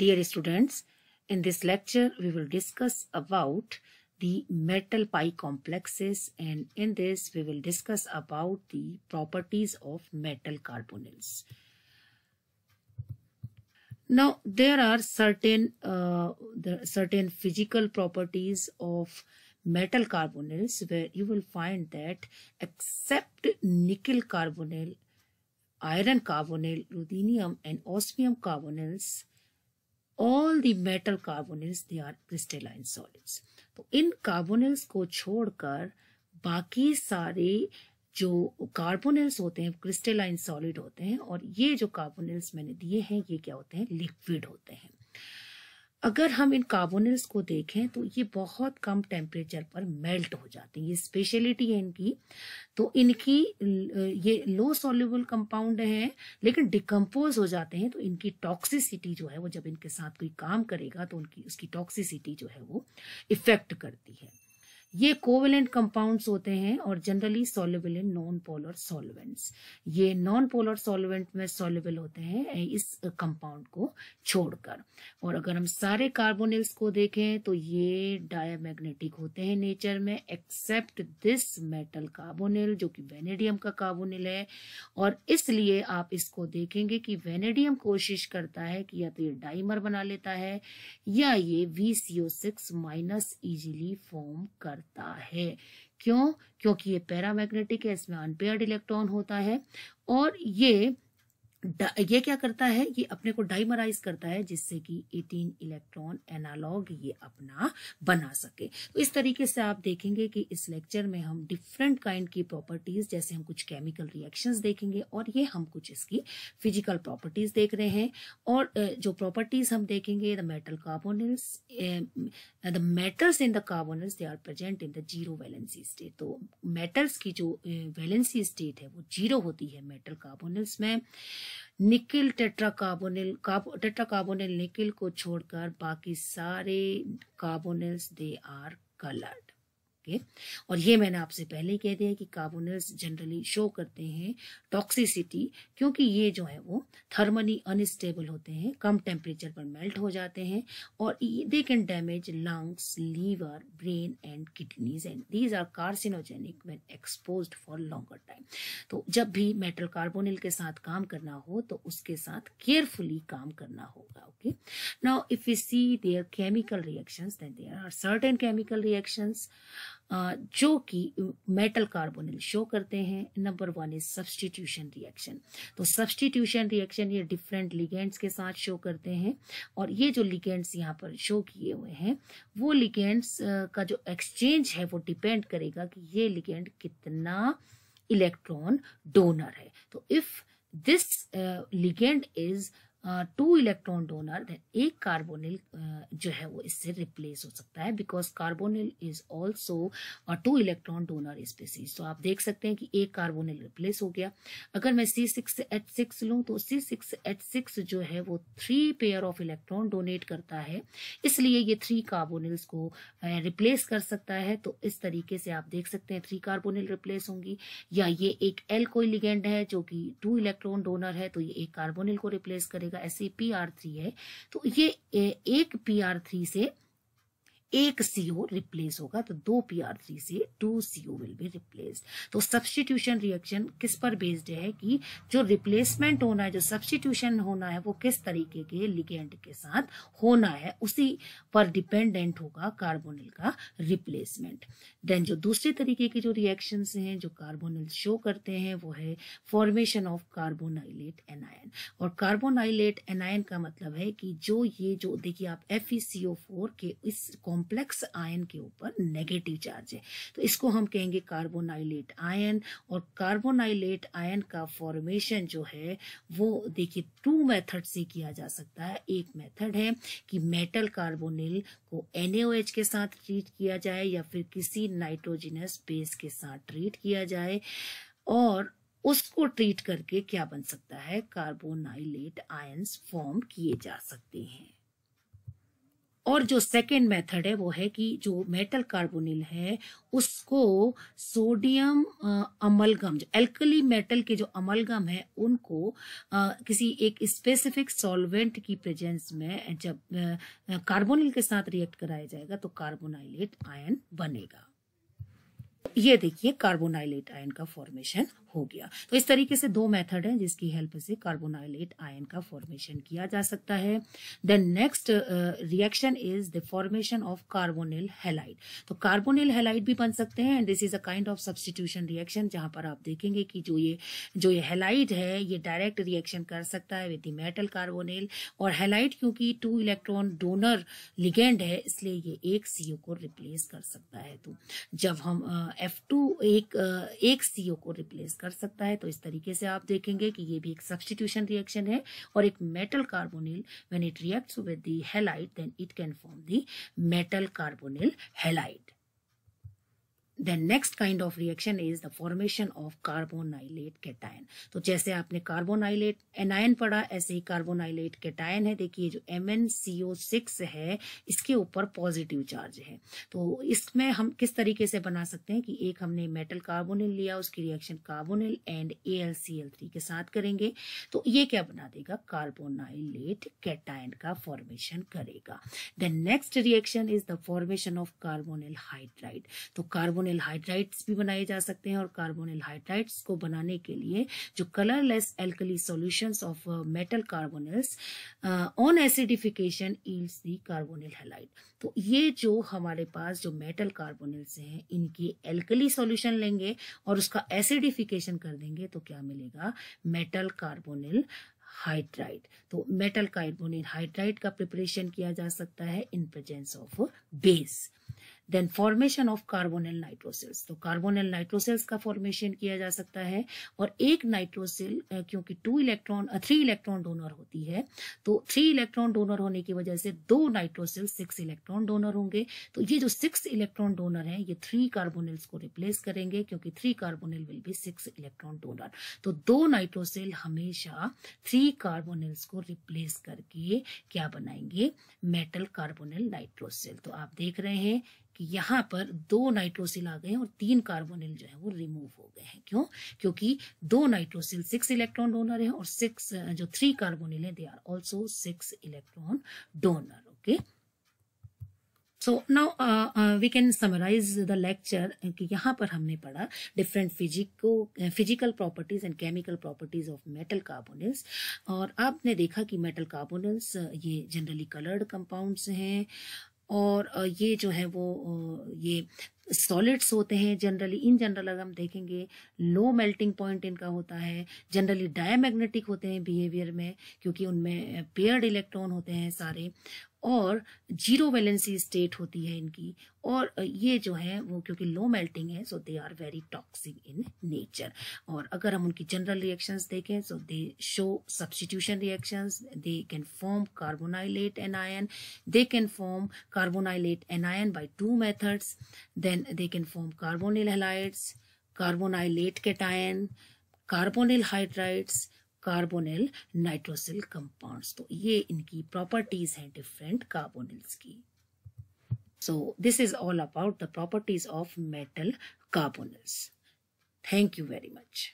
Dear students, in this lecture we will discuss about the metal pi complexes and in this we will discuss about the properties of metal carbonyls. Now there are certain uh, the certain physical properties of metal carbonyls where you will find that except nickel carbonyl, iron carbonyl, ruthenium and osmium carbonyls all the metal carbonyls they are crystalline solids तो इन carbonyls को छोड़कर बाकी सारे जो carbonyls होते हैं crystalline solid होते हैं और ये जो कार्बोनिल्स मैंने दिए हैं ये क्या होते हैं लिक्विड होते हैं अगर हम इन कार्बोनेट्स को देखें तो ये बहुत कम टेम्परेचर पर मेल्ट हो जाते हैं ये स्पेशलिटी है इनकी तो इनकी ये लो सोल्यूबल कंपाउंड हैं लेकिन डिकम्पोज हो जाते हैं तो इनकी टॉक्सिसिटी जो है वो जब इनके साथ कोई काम करेगा तो उनकी उसकी टॉक्सिसिटी जो है वो इफेक्ट करती है ये कोवेलेंट कंपाउंड्स होते हैं और generally soluble in non polar solvents ये नॉन पोलर सॉल्वेंट में सोलबल होते हैं इस कंपाउंड को छोड़कर और अगर हम सारे कार्बोनिल्स को देखें तो ये डायमैग्नेटिक होते हैं नेचर में एक्सेप्ट दिस मेटल कार्बोनिल जो कि वेनेडियम का कार्बोनिल है और इसलिए आप इसको देखेंगे कि वेनेडियम कोशिश करता है कि या तो ये डाइमर बना लेता है या ये V C O six minus easily form कर करता है क्यों क्योंकि ये पैरामैग्नेटिक है इसमें अनपेयर्ड इलेक्ट्रॉन होता है और ये ये क्या करता है ये अपने को डाइमराइज करता है जिससे कि 18 इलेक्ट्रॉन एनालॉग ये अपना बना सके तो इस तरीके से आप देखेंगे कि इस लेक्चर में हम डिफरेंट काइंड की प्रॉपर्टीज जैसे हम कुछ केमिकल रिएक्शंस देखेंगे और ये हम कुछ इसकी फिजिकल प्रॉपर्टीज देख रहे हैं और जो प्रॉपर्टीज हम देखेंगे the metal carbonyls the metals in the carbonyls they are present in the zero valency state तो मेटल्स की जो वैलेंसी स्टेट है वो जीरो होती है मेटल कार्बोनल्स में निकिल टेट्राकार्बोनिल टेट्राकार्बोनिल निकिल को छोड़कर बाकी सारे carbonyls they are coloured okay और ये मैंने आपसे पहले ही कह दिया कि कार्बोनल्स जनरली शो करते हैं टॉक्सिसिटी क्योंकि ये जो है वो थर्मली अनस्टेबल होते हैं कम टेम्परेचर पर मेल्ट हो जाते हैं और they can damage lungs liver brain and kidneys and these are carcinogenic when expose for longer time तो जब भी मेटल कार्बोनिल के साथ काम करना हो तो उसके साथ केयरफुली काम करना हो होगा okay now if you see there chemical reactions then there are certain chemical reactions जो कि मेटल कार्बोनिल शो करते हैं number one is substitution reaction तो सब्सटीट्यूशन रिएक्शन ये डिफरेंट लिगेंड्स के साथ शो करते हैं और ये जो लिगेंड्स यहाँ पर शो किए हुए हैं वो लिगेंड्स uh, का जो एक्सचेंज है वो डिपेंड करेगा कि ये लिगेंड कितना इलेक्ट्रॉन डोनर है तो if this ligand is two electron donor then एक कार्बोनिल जो है वो इससे रिप्लेस हो सकता है because carbonyl is also two electron donor species तो आप देख सकते हैं कि एक कार्बोनिल रिप्लेस हो गया अगर मैं सी सिक्स एच सिक्स लूँ तो सी सिक्स एच सिक्स जो है वो three pair of electron donate करता है इसलिए ये थ्री कार्बोनिल्स को रिप्लेस कर सकता है तो इस तरीके से आप देख सकते हैं थ्री कार्बोनिल रिप्लेस होंगी या ये एक एल कोई लिगेंड है जो कि टू इलेक्ट्रॉन डोनर है तो ये एक कार्बोनिल को रिप्लेस करेगा जाएगा ऐसे पी आर थ्री है तो ये एक पी आर थ्री से एक सीओ रिप्लेस होगा तो दो पी आर थ्री से two CO will be replace तो सब्सटीट्यूशन रिएक्शन किस पर बेस्ड है कि जो रिप्लेसमेंट होना है जो सब्सटीट्यूशन होना है वो किस तरीके के लिगेंड के साथ होना है उसी पर डिपेंडेंट होगा कार्बोनिल का रिप्लेसमेंट देन जो दूसरे तरीके के जो रिएक्शन हैं जो कार्बोनिल शो करते हैं वो है फॉर्मेशन ऑफ कार्बोनाइलेट एनायन और कार्बोनाइलेट एनायन का मतलब है कि जो ये जो देखिए आप एफ के इस कॉम कॉम्प्लेक्स आयन के ऊपर नेगेटिव चार्ज है तो इसको हम कहेंगे कार्बोनाइलेट आयन और कार्बोनाइलेट आयन का फॉर्मेशन जो है वो देखिए टू मेथड से किया जा सकता है एक मेथड है कि मेटल कार्बोनिल को एनएओएच के साथ ट्रीट किया जाए या फिर किसी नाइट्रोजिनस बेस के साथ ट्रीट किया जाए और उसको ट्रीट करके क्या बन सकता है कार्बोनाइलेट आयन्स फॉर्म किए जा सकते हैं और जो सेकेंड मेथड है वो है कि जो मेटल कार्बोनिल है उसको सोडियम अमलगम uh, जो एल्कली मेटल के जो अमलगम है उनको आ, uh, किसी एक स्पेसिफिक सॉल्वेंट की प्रेजेंस में जब कार्बोनिल uh, के साथ रिएक्ट कराया जाएगा तो कार्बोनाइलेट आयन बनेगा ये देखिए कार्बोनाइलेट आयन का फॉर्मेशन हो गया तो इस तरीके से दो मेथड हैं जिसकी हेल्प से कार्बोनाइलेट आयन का फॉर्मेशन किया जा सकता है then next reaction is the formation of carbonyl halide तो कार्बोनिल हेलाइड भी बन सकते हैं and this is a kind of substitution reaction जहां पर आप देखेंगे कि जो ये जो ये हेलाइड है ये डायरेक्ट रिएक्शन कर सकता है विद द मेटल कार्बोनिल और हेलाइड क्योंकि टू इलेक्ट्रॉन डोनर लिगेंड है इसलिए ये एक सीओ को रिप्लेस कर सकता है तो जब हम एफ uh, टू एक uh, एक सीओ को रिप्लेस कर सकता है तो इस तरीके से आप देखेंगे कि ये भी एक सब्सटीट्यूशन रिएक्शन है और एक metal carbonyl when it reacts with the halide then it can form the metal carbonyl halide The next kind of reaction is the formation of carbonylate cation. तो जैसे आपने कार्बोनाइलेट एनायन पढ़ा ऐसे ही कार्बोनाइलेट कैटाइन है देखिए जो MnCO6 है इसके ऊपर पॉजिटिव चार्ज है तो इसमें हम किस तरीके से बना सकते हैं कि एक हमने मेटल कार्बोनिल लिया उसकी reaction carbonyl and A L L C three के साथ करेंगे तो ये क्या बना देगा कार्बोनाइलेट कैटाइन का फॉर्मेशन करेगा the next reaction is the formation of carbonyl hydride तो कार्बोनिल कार्बोनिल हाइड्राइट्स भी बनाए जा सकते हैं और कार्बोनिल हाइड्राइट्स को बनाने के लिए जो colourless alkali solutions of metal carbonyls on acidification yields the carbonyl halide तो ये जो हमारे पास जो मेटल कार्बोनिल्स हैं इनकी एल्कली सॉल्यूशन लेंगे और उसका एसिडिफिकेशन कर देंगे तो क्या मिलेगा मेटल कार्बोनिल हाइड्राइड तो मेटल कार्बोनिल हाइड्राइड का प्रिपरेशन किया जा सकता है in presence of base then formation of carbonyl nitrosyls तो कार्बोनल नाइट्रोसेल्स का फॉर्मेशन किया जा सकता है और एक नाइट्रोसेल क्योंकि two electron three electron donor होती है तो थ्री इलेक्ट्रॉन डोनर होने की वजह से दो नाइट्रोसेल सिक्स इलेक्ट्रॉन डोनर होंगे तो ये जो सिक्स इलेक्ट्रॉन डोनर है ये थ्री कार्बोनल्स को रिप्लेस करेंगे क्योंकि three carbonyl will be six electron donor तो दो नाइट्रोसेल हमेशा थ्री कार्बोनल्स को रिप्लेस करके क्या बनाएंगे मेटल कार्बोनल नाइट्रोसेल तो आप देख रहे हैं यहाँ पर दो नाइट्रोसिल आ गए और तीन कार्बोनिल जो है वो रिमूव हो गए हैं क्यों क्योंकि दो नाइट्रोसिल सिक्स इलेक्ट्रॉन डोनर है और सिक्स जो थ्री कार्बोनिल है they are also six electron donor okay so now we can summarise the lecture कि यहाँ पर हमने पढ़ा different physico physical properties and chemical properties of metal carbonyls और आपने देखा कि मेटल कार्बोनिल्स ये जनरली कलर्ड कंपाउंड्स हैं और ये जो है वो ये सॉलिड्स होते हैं जनरली इन जनरल अगर हम देखेंगे लो मेल्टिंग पॉइंट इनका होता है जनरली डायमैग्नेटिक होते हैं बिहेवियर में क्योंकि उनमें पेयर्ड इलेक्ट्रॉन होते हैं सारे और जीरो बैलेंसी स्टेट होती है इनकी और ये जो है वो क्योंकि लो मेल्टिंग है so they are very toxic in nature और अगर हम उनकी जनरल रिएक्शंस देखें so they show substitution reactions they can form carbonylate anion they can form carbonylate anion by two methods they then they can form carbonyl halides, carbonylate cation, carbonyl hydrides, carbonyl nitrosyl compounds तो ये इनकी properties हैं different carbonyls की so this is all about the properties of metal carbonyls thank you very much